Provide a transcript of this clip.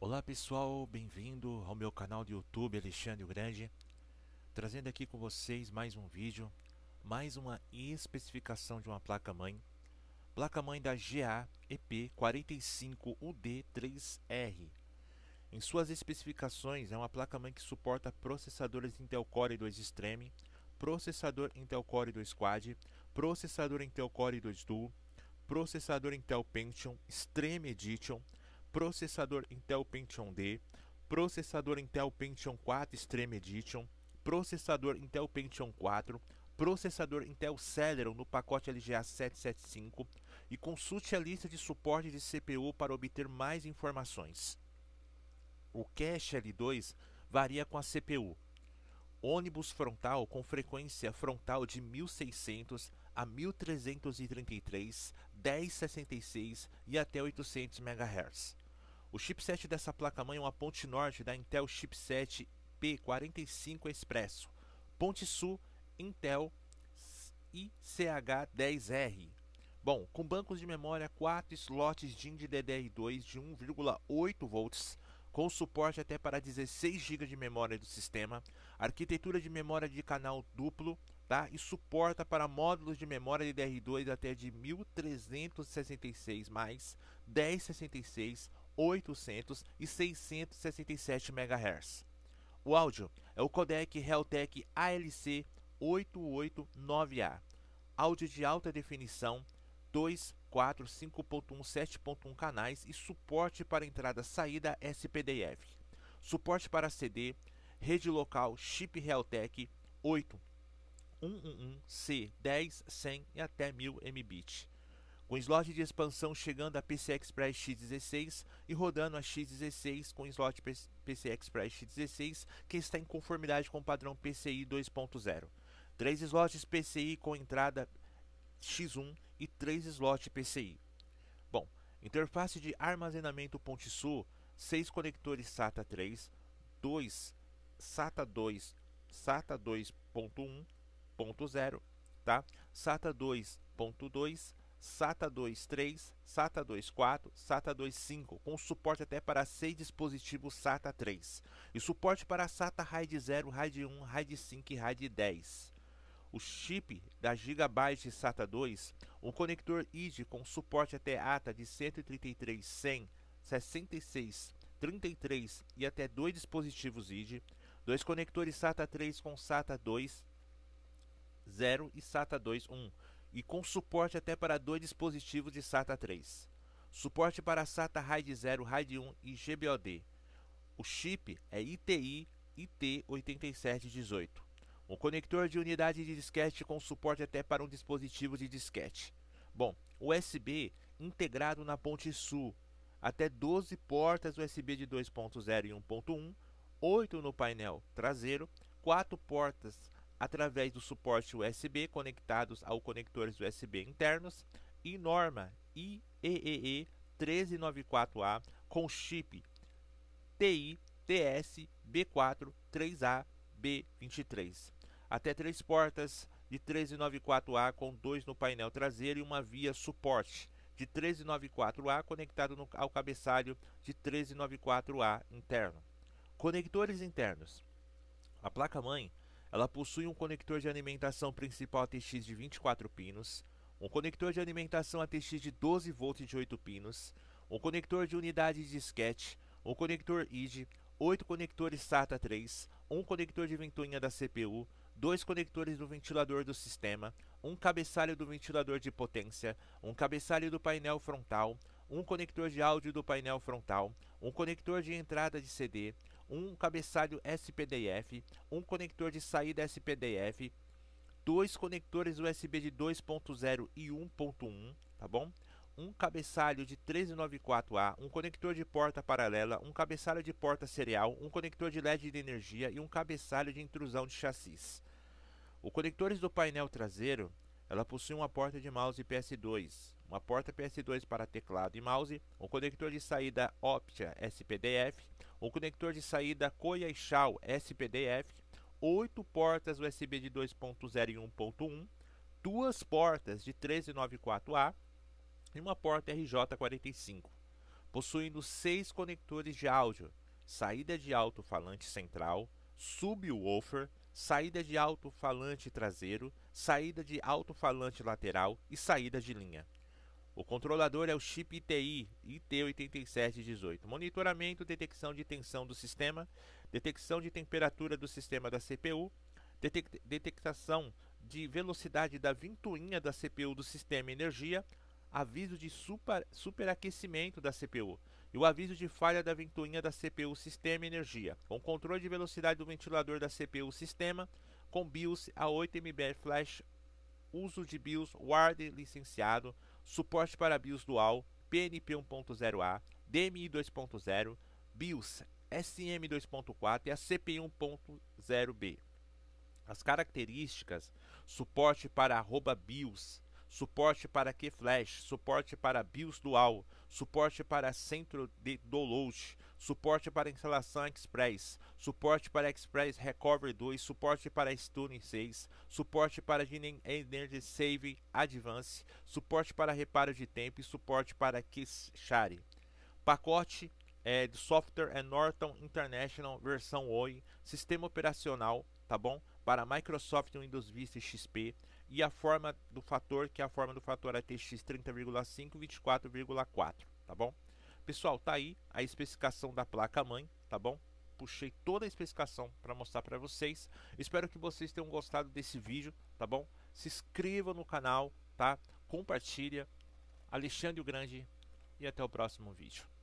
Olá pessoal, bem-vindo ao meu canal do YouTube Alexandre Grande, trazendo aqui com vocês mais um vídeo, mais uma especificação de uma placa-mãe, placa-mãe da GA EP45UD3R. Em suas especificações, é uma placa-mãe que suporta processadores Intel Core 2 Extreme, processador Intel Core 2 Quad, processador Intel Core 2 Duo, processador Intel Pentium Extreme Edition, processador Intel Pentium D, processador Intel Pentium 4 Extreme Edition, processador Intel Pentium 4, processador Intel Celeron no pacote LGA 775 e consulte a lista de suporte de CPU para obter mais informações. O cache L2 varia com a CPU. Ônibus frontal com frequência frontal de 1600 a 1333, 1066 e até 800 MHz. O chipset dessa placa-mãe é uma ponte norte da Intel chipset P45 Expresso, ponte sul Intel ICH10R. Bom, com bancos de memória 4 slots de de DDR2 de 1,8 volts, com suporte até para 16 GB de memória do sistema, arquitetura de memória de canal duplo, tá? E suporta para módulos de memória DDR2 até de 1366 mais 1066 800 e 667 MHz. O áudio é o codec Realtek ALC 889A, áudio de alta definição 2, 4, 5.1, 7.1 canais e suporte para entrada-saída SPDF. Suporte para CD, rede local chip Realtek 8 111C 10 100 e até 1000 Mbit com slot de expansão chegando a PCI Express X16 e rodando a X16 com slot PCI Express X16 que está em conformidade com o padrão PCI 2.0. Três slots PCI com entrada X1 e três slots PCI. Bom, interface de armazenamento Ponte-Sul, 6 conectores SATA 3, 2 SATA 2, SATA 2.1.0, tá? SATA 2.2 SATA 2.3, SATA 2.4, SATA 2.5, com suporte até para 6 dispositivos SATA 3 e suporte para SATA RAID 0, RAID 1, RAID 5 e RAID 10. O chip da Gigabyte SATA 2, um conector ID com suporte até ATA de 133, 100, 66, 33 e até dois dispositivos ID, dois conectores SATA 3 com SATA 2 0 e SATA 2 1 e com suporte até para dois dispositivos de SATA 3. Suporte para SATA RAID 0, RAID 1 e GBOD. O chip é ITI IT8718. Um conector de unidade de disquete com suporte até para um dispositivo de disquete. Bom, USB integrado na ponte sul, até 12 portas USB de 2.0 e 1.1, 8 no painel traseiro, 4 portas através do suporte USB conectados ao conectores USB internos e norma IEEE 1394A com chip TI-TS-B4-3A-B23. Até três portas de 1394A com dois no painel traseiro e uma via suporte de 1394A conectado no, ao cabeçalho de 1394A interno. Conectores internos. A placa-mãe ela possui um conector de alimentação principal ATX de 24 pinos, um conector de alimentação ATX de 12 volts de 8 pinos, um conector de unidade de disquete, um conector ID, 8 conectores SATA 3, um conector de ventoinha da CPU, dois conectores do ventilador do sistema, um cabeçalho do ventilador de potência, um cabeçalho do painel frontal, um conector de áudio do painel frontal, um conector de entrada de CD, um cabeçalho SPDF, um conector de saída SPDF, dois conectores USB de 2.0 e 1.1, tá bom? Um cabeçalho de 1394A, um conector de porta paralela, um cabeçalho de porta serial, um conector de LED de energia e um cabeçalho de intrusão de chassis. Os conectores do painel traseiro, ela possui uma porta de mouse PS2, uma porta PS2 para teclado e mouse, um conector de saída Optia SPDF, um conector de saída Koya e Shao SPDF, 8 portas USB de 2.0 e 1.1, duas portas de 1394A e uma porta RJ45, possuindo seis conectores de áudio, saída de alto-falante central, subwoofer, saída de alto-falante traseiro, saída de alto-falante lateral e saída de linha. O controlador é o chip ITI IT8718. Monitoramento, detecção de tensão do sistema, detecção de temperatura do sistema da CPU, detec detectação de velocidade da ventoinha da CPU do sistema energia, aviso de super, superaquecimento da CPU e o aviso de falha da ventoinha da CPU sistema energia, com controle de velocidade do ventilador da CPU sistema, com BIOS a 8MB flash, uso de BIOS WARD licenciado suporte para BIOS dual, PNP 1.0A, DMI 2.0, BIOS SM 2.4 e a CPI 1.0B. As características: suporte para BIOS, suporte para Key Flash, suporte para BIOS Dual, suporte para centro de download, suporte para instalação Express, suporte para Express Recovery 2, suporte para Stunning 6, suporte para Energy Save Advance, suporte para reparo de tempo e suporte para Kishare. Pacote é, de software é Norton International versão OI, sistema operacional, tá bom? Para Microsoft Windows Vista XP e a forma do fator, que é a forma do fator ATX 30,5 24,4, tá bom? Pessoal, tá aí a especificação da placa mãe, tá bom? Puxei toda a especificação para mostrar para vocês. Espero que vocês tenham gostado desse vídeo, tá bom? Se inscreva no canal, tá? Compartilha. Alexandre o Grande e até o próximo vídeo.